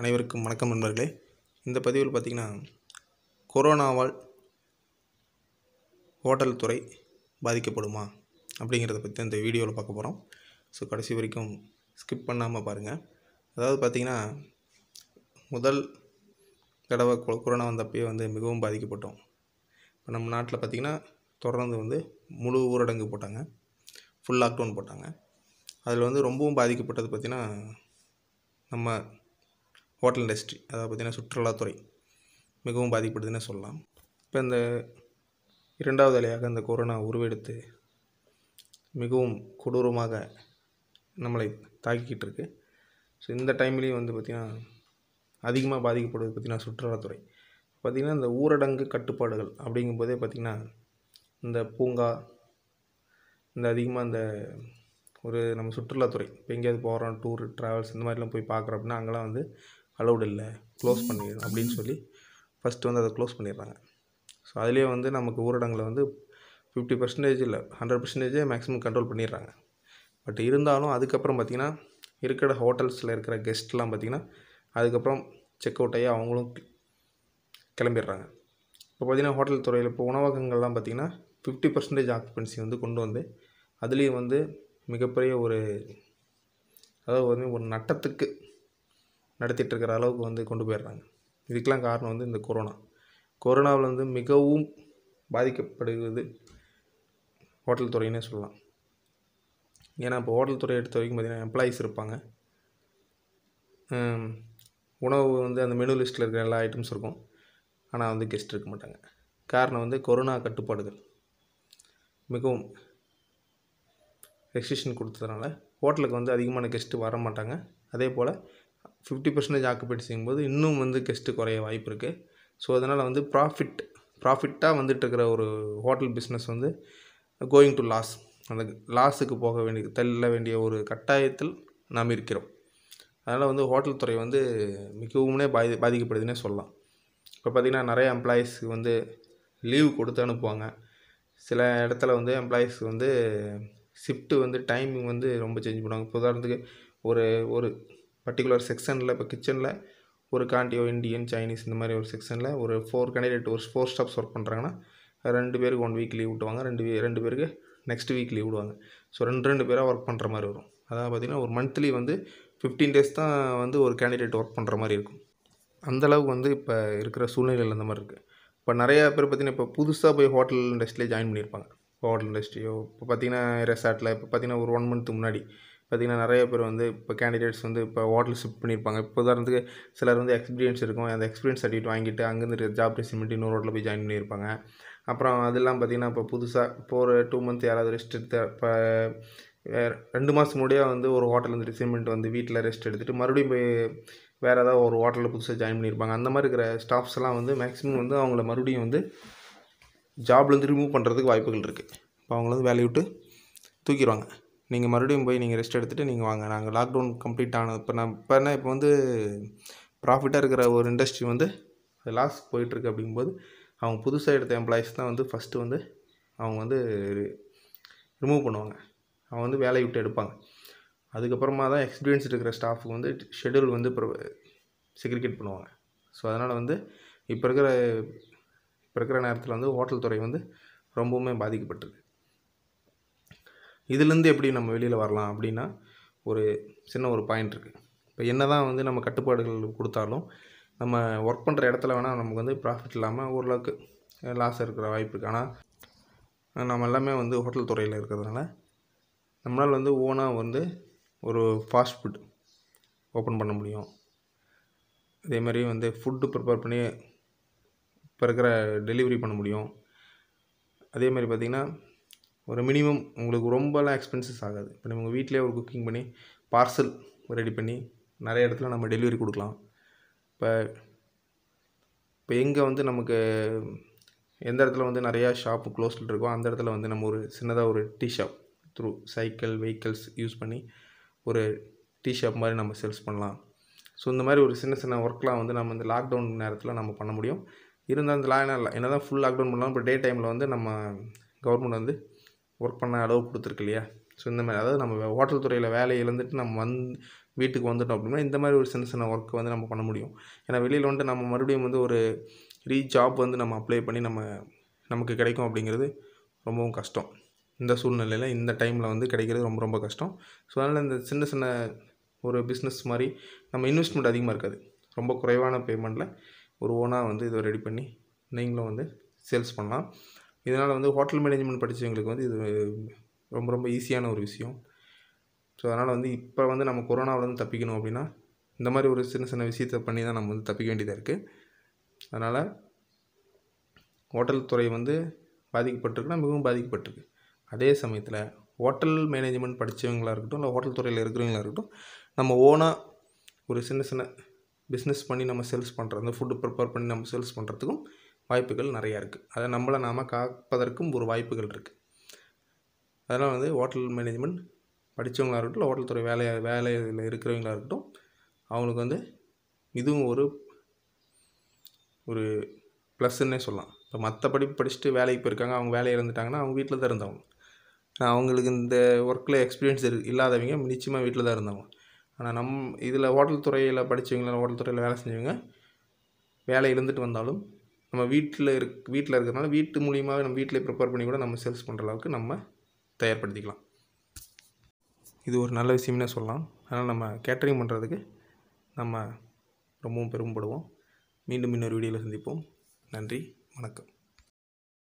அனைவருக்கும் வணக்கம் நண்பர்களே இந்த பதிவில் பார்த்திங்கன்னா கொரோனாவால் ஹோட்டல் துறை பாதிக்கப்படுமா அப்படிங்கிறத பற்றி இந்த வீடியோவில் பார்க்க போகிறோம் ஸோ கடைசி வரைக்கும் ஸ்கிப் பண்ணாமல் பாருங்கள் அதாவது பார்த்திங்கன்னா முதல் தடவை கொரோனா வந்தப்பயே வந்து மிகவும் பாதிக்கப்பட்டோம் இப்போ நம்ம நாட்டில் பார்த்திங்கன்னா தொடர்ந்து வந்து முழு ஊரடங்கு போட்டாங்க ஃபுல் லாக்டவுன் போட்டாங்க அதில் வந்து ரொம்பவும் பாதிக்கப்பட்டது பார்த்திங்கன்னா நம்ம ஹோட்டல் இண்டஸ்ட்ரி அதாவது பார்த்திங்கன்னா சுற்றுலாத்துறை மிகவும் பாதிக்கப்படுதுன்னு சொல்லலாம் இப்போ இந்த இரண்டாவது அலையாக இந்த கொரோனா உருவெடுத்து மிகவும் கொடூரமாக நம்மளை தாக்கிக்கிட்டு இருக்கு ஸோ இந்த டைம்லேயும் வந்து பார்த்திங்கன்னா அதிகமாக பாதிக்கப்படுவது பார்த்திங்கன்னா சுற்றுலாத்துறை பார்த்திங்கன்னா இந்த ஊரடங்கு கட்டுப்பாடுகள் அப்படிங்கும்போதே பார்த்திங்கன்னா இந்த பூங்கா இந்த அதிகமாக இந்த ஒரு நம்ம சுற்றுலாத்துறை இப்போ எங்கேயாவது போகிறோம் டூர் ட்ராவல்ஸ் இந்த மாதிரிலாம் போய் பார்க்குறோம் அப்படின்னா அங்கெல்லாம் வந்து அலௌடு இல்லை க்ளோஸ் பண்ணிடணும் அப்படின்னு சொல்லி ஃபஸ்ட்டு வந்து அதை க்ளோஸ் பண்ணிடுறாங்க ஸோ அதுலேயே வந்து நமக்கு ஊரடங்கில் வந்து ஃபிஃப்டி பர்சன்டேஜ் இல்லை ஹண்ட்ரட் பர்சன்டேஜே மேக்ஸிமம் கண்ட்ரோல் பண்ணிடுறாங்க பட் இருந்தாலும் அதுக்கப்புறம் பார்த்திங்கன்னா இருக்கிற ஹோட்டல்ஸில் இருக்கிற கெஸ்ட்லாம் பார்த்திங்கன்னா அதுக்கப்புறம் செக் அவுட் ஆகி அவங்களும் கிளம்பிடுறாங்க இப்போ பார்த்திங்கன்னா ஹோட்டல் துறையில் இப்போ உணவகங்கள்லாம் பார்த்திங்கன்னா ஃபிஃப்டி பர்சன்டேஜ் ஆக்குபென்சி வந்து கொண்டு வந்து அதுலேயும் வந்து மிகப்பெரிய ஒரு அதாவது வந்து ஒரு நட்டத்துக்கு நடத்திட்டுருக்கிற அளவுக்கு வந்து கொண்டு போயிடுறாங்க இதுக்கெலாம் காரணம் வந்து இந்த கொரோனா கொரோனாவில் வந்து மிகவும் பாதிக்கப்படுவது ஹோட்டல் துறையினே சொல்லலாம் ஏன்னா இப்போ ஹோட்டல் துறை எடுத்த வரைக்கும் பார்த்திங்கன்னா எம்ப்ளாயீஸ் இருப்பாங்க உணவு வந்து அந்த மெனு லிஸ்ட்டில் இருக்கிற எல்லா ஐட்டம்ஸ் இருக்கும் ஆனால் வந்து கெஸ்ட் இருக்க மாட்டாங்க காரணம் வந்து கொரோனா கட்டுப்பாடுகள் மிகவும் ரெஸ்ட்ரிக்ஷன் கொடுத்ததுனால ஹோட்டலுக்கு வந்து அதிகமான கெஸ்ட்டு வர மாட்டாங்க அதே போல் ஃபிஃப்டி பர்சன்டேஜ் ஆக்குபேட் செய்யும்போது இன்னும் வந்து கெஸ்ட்டு குறைய வாய்ப்பு இருக்குது ஸோ அதனால் வந்து ப்ராஃபிட் ப்ராஃபிட்டாக வந்துட்டுருக்கிற ஒரு ஹோட்டல் பிஸ்னஸ் வந்து கோயிங் டு லாஸ் அந்த லாஸுக்கு போக வேண்டிய தள்ள வேண்டிய ஒரு கட்டாயத்தில் நாம் இருக்கிறோம் அதனால் வந்து ஹோட்டல் துறை வந்து மிகவும்னே பாதி பாதிக்கப்படுதுன்னே சொல்லலாம் இப்போ பார்த்திங்கன்னா நிறைய எம்ப்ளாயீஸ்க்கு வந்து லீவ் கொடுத்து அனுப்புவாங்க சில இடத்துல வந்து எம்ப்ளாயீஸ்க்கு வந்து ஷிஃப்ட்டு வந்து டைமிங் வந்து ரொம்ப சேஞ்ச் பண்ணுவாங்க இப்போ உதாரணத்துக்கு ஒரு ஒரு பர்டிகுலர் செக்ஷனில் இப்போ கிச்சனில் ஒரு காண்டியோ இந்தியன் சைனீஸ் இந்த மாதிரி ஒரு செக்ஷனில் ஒரு ஃபோர் கேண்டிடேட் ஒரு ஃபோர் ஸ்டாப்ஸ் ஒர்க் பண்ணுறாங்கன்னா ரெண்டு பேருக்கு ஒன் வீக் லீவ் விட்டுவாங்க ரெண்டு ரெண்டு பேருக்கு நெக்ஸ்ட் வீக் லீவ் விடுவாங்க ஸோ ரெண்டு ரெண்டு பேராக ஒர்க் பண்ணுற மாதிரி வரும் அதாவது பார்த்திங்கன்னா ஒரு மந்த்லி வந்து ஃபிஃப்டீன் டேஸ் தான் வந்து ஒரு கேண்டிடேட் ஒர்க் பண்ணுற மாதிரி இருக்கும் அந்தளவுக்கு வந்து இப்போ இருக்கிற சூழ்நிலையில் அந்த மாதிரி இருக்குது இப்போ நிறையா பேர் பார்த்திங்கன்னா இப்போ புதுசாக போய் ஹோட்டல் இண்டஸ்ட்ரியிலே ஜாயின் பண்ணியிருப்பாங்க ஹோட்டல் இண்டஸ்ட்ரியோ இப்போ பார்த்திங்கன்னா ரெசார்ட்டில் இப்போ பார்த்திங்கன்னா ஒரு ஒன் மந்த்து முன்னாடி பார்த்திங்கன்னா நிறைய பேர் வந்து இப்போ கேண்டிடேட்ஸ் வந்து இப்போ ஹோட்டல் ஷிஃப்ட் பண்ணியிருப்பாங்க இப்போ உதாரணத்துக்கு சிலர் வந்து எக்ஸ்பீரியன்ஸ் இருக்கும் அந்த எக்ஸ்பீரியன்ஸ் சர்டிஃபிகேட் வாங்கிட்டு அங்கேருந்து ஜாப் டெஸ்ட் பண்ணிட்டு இன்னொரு ஹோட்டலில் போய் ஜாயின் பண்ணியிருப்பாங்க அப்புறம் அதெல்லாம் பார்த்திங்கன்னா இப்போ புதுசாக இப்போ ஒரு டூ மந்த் யாராவது ரெஸ்ட் எடுத்து இப்போ ரெண்டு மாதம் முன்னாடியே வந்து ஒரு ஹோட்டல் வந்து ரிசைன் பண்ணிட்டு வந்து வீட்டில் ரெஸ்ட் எடுத்துகிட்டு மறுபடியும் போய் வேறு ஏதாவது ஒரு ஹோட்டலில் புதுசாக ஜாயின் பண்ணியிருப்பாங்க அந்த மாதிரி இருக்கிற ஸ்டாஃப்ஸ் எல்லாம் வந்து மேக்ஸிமம் வந்து அவங்கள மறுபடியும் வந்து ஜாப்லேருந்து ரிமூவ் பண்ணுறதுக்கு வாய்ப்புகள் இருக்குது இப்போ அவங்கள வந்து வேலையை விட்டு தூக்கிடுவாங்க நீங்கள் மறுபடியும் போய் நீங்கள் ரெஸ்ட் எடுத்துகிட்டு நீங்கள் வாங்க நாங்கள் லாக்டவுன் கம்ப்ளீட் ஆனது இப்போ நான் என்ன இப்போ வந்து ப்ராஃபிட்டாக இருக்கிற ஒரு இண்டஸ்ட்ரி வந்து லாஸ் போயிட்டுருக்கு அப்படிங்கும்போது அவங்க புதுசாக எடுத்த எம்ப்ளாயிஸ் தான் வந்து ஃபஸ்ட்டு வந்து அவங்க வந்து ரிமூவ் பண்ணுவாங்க அவங்க வந்து வேலையை விட்டு எடுப்பாங்க அதுக்கப்புறமா தான் எக்ஸ்பீரியன்ஸ் இருக்கிற ஸ்டாஃபுக்கு வந்து ஷெடியூல் வந்து செக்ரிகேட் பண்ணுவாங்க ஸோ அதனால் வந்து இப்போ இருக்கிற இப்போ இருக்கிற நேரத்தில் வந்து ஹோட்டல் துறை வந்து ரொம்பவுமே பாதிக்கப்பட்டிருக்கு இதுலேருந்து எப்படி நம்ம வெளியில் வரலாம் அப்படின்னா ஒரு சின்ன ஒரு பாயிண்ட் இருக்குது இப்போ என்ன தான் வந்து நம்ம கட்டுப்பாடுகள் கொடுத்தாலும் நம்ம ஒர்க் பண்ணுற இடத்துல வேணால் நமக்கு வந்து ப்ராஃபிட் இல்லாமல் ஓரளவுக்கு லாஸ் இருக்கிற வாய்ப்பு இருக்குது ஆனால் நம்ம எல்லாமே வந்து ஹோட்டல் துறையில் இருக்கிறதுனால நம்மளால் வந்து ஓனாக வந்து ஒரு ஃபாஸ்ட் ஃபுட் ஓப்பன் பண்ண முடியும் அதேமாதிரி வந்து ஃபுட்டு ப்ரிப்பேர் பண்ணி இப்போ இருக்கிற டெலிவரி பண்ண முடியும் அதே மாதிரி பார்த்திங்கன்னா ஒரு மினிமம் உங்களுக்கு ரொம்பலாம் எக்ஸ்பென்சஸ் ஆகாது இப்போ நம்ம வீட்டிலே ஒரு குக்கிங் பண்ணி பார்சல் ரெடி பண்ணி நிறைய இடத்துல நம்ம டெலிவரி கொடுக்கலாம் இப்போ இப்போ எங்கே வந்து நமக்கு எந்த இடத்துல வந்து நிறையா ஷாப்பு க்ளோஸில் இருக்கோ அந்த இடத்துல வந்து நம்ம ஒரு சின்னதாக ஒரு tea shop through cycle vehicles use பண்ணி ஒரு டீ ஷாப் மாதிரி நம்ம சேல்ஸ் பண்ணலாம் ஸோ இந்த மாதிரி ஒரு சின்ன சின்ன ஒர்க்லாம் வந்து நம்ம இந்த லாக்டவுன் நேரத்தில் நம்ம பண்ண முடியும் இருந்தால் இந்த லா என்ன தான் ஃபுல் லாக்டவுன் பண்ணலாம் இப்போ டே டைமில் வந்து நம்ம கவர்மெண்ட் வந்து ஒர்க் பண்ண அளவு கொடுத்துருக்கு இல்லையா ஸோ இந்த மாதிரி அதாவது நம்ம ஹோட்டல் துறையில் வேலையை இழந்துட்டு நம்ம வந்து வீட்டுக்கு வந்துட்டோம் அப்படின்னா இந்த மாதிரி ஒரு சின்ன சின்ன ஒர்க்கை வந்து நம்ம பண்ண முடியும் ஏன்னா வெளியில் வந்துட்டு நம்ம மறுபடியும் வந்து ஒரு ரீ ஜாப் வந்து நம்ம அப்ளை பண்ணி நம்ம நமக்கு கிடைக்கும் அப்படிங்கிறது ரொம்பவும் கஷ்டம் இந்த சூழ்நிலையில் இந்த டைமில் வந்து கிடைக்கிறது ரொம்ப ரொம்ப கஷ்டம் ஸோ அதனால் இந்த சின்ன சின்ன ஒரு பிஸ்னஸ் மாதிரி நம்ம இன்வெஸ்ட்மெண்ட் அதிகமாக இருக்காது ரொம்ப குறைவான பேமெண்ட்டில் ஒரு ஓனாக வந்து இதை ரெடி பண்ணி நீங்களும் வந்து சேல்ஸ் பண்ணலாம் இதனால் வந்து ஹோட்டல் மேனேஜ்மெண்ட் படித்தவங்களுக்கு வந்து இது ரொம்ப ரொம்ப ஈஸியான ஒரு விஷயம் ஸோ அதனால் வந்து இப்போ வந்து நம்ம கொரோனாவிலேருந்து தப்பிக்கணும் அப்படின்னா இந்த மாதிரி ஒரு சின்ன சின்ன விஷயத்தை பண்ணி தான் நம்ம வந்து தப்பிக்க வேண்டியதாக இருக்குது அதனால் ஹோட்டல் துறை வந்து பாதிக்கப்பட்டிருக்குன்னா மிகவும் பாதிக்கப்பட்டிருக்கு அதே சமயத்தில் ஹோட்டல் மேனேஜ்மெண்ட் படித்தவங்களாக இருக்கட்டும் இல்லை ஹோட்டல் துறையில் இருக்கிறவங்களாக இருக்கட்டும் நம்ம ஓனாக ஒரு சின்ன சின்ன பிஸ்னஸ் பண்ணி நம்ம சேல்ஸ் பண்ணுற அந்த ஃபுட்டு ப்ரிப்பேர் பண்ணி நம்ம சேல்ஸ் பண்ணுறதுக்கும் வாய்ப்புகள் நிறையா இருக்குது அதை நம்மளை நாம் காப்பதற்கும் ஒரு வாய்ப்புகள் இருக்குது அதனால் வந்து ஹோட்டல் மேனேஜ்மெண்ட் படித்தவங்களாக இருக்கட்டும் இல்லை ஹோட்டல் துறை வேலையை வேலையில் இருக்கிறவங்களாக இருக்கட்டும் அவங்களுக்கு வந்து இதுவும் ஒரு ஒரு ப்ளஸ்ன்னே சொல்லலாம் இப்போ மற்ற படிப்பு படிச்சுட்டு வேலைக்கு போயிருக்காங்க அவங்க வேலையை இருந்துட்டாங்கன்னா அவங்க வீட்டில் தான் இருந்தவங்க ஆனால் அவங்களுக்கு இந்த ஒர்க்கில் எக்ஸ்பீரியன்ஸ் இரு இல்லாதவங்க நிச்சயமாக வீட்டில் தான் இருந்தவங்க ஆனால் நம் இதில் ஹோட்டல் துறையில் படித்தவங்க ஹோட்டல் துறையில் வேலை செஞ்சவங்க வேலை இருந்துட்டு வந்தாலும் நம்ம வீட்டில் இருக் வீட்டில் இருக்கிறதுனால வீட்டு மூலியமாக நம்ம வீட்டில் ப்ரிப்பேர் பண்ணி கூட நம்ம சேல்ஸ் பண்ணுற அளவுக்கு நம்ம தயார்படுத்திக்கலாம் இது ஒரு நல்ல விஷயம்னே சொல்லலாம் அதனால் நம்ம கேட்ரிங் பண்ணுறதுக்கு நம்ம ரொம்பவும் பெருமைப்படுவோம் மீண்டும் இன்னொரு வீடியோவில் சந்திப்போம் நன்றி வணக்கம்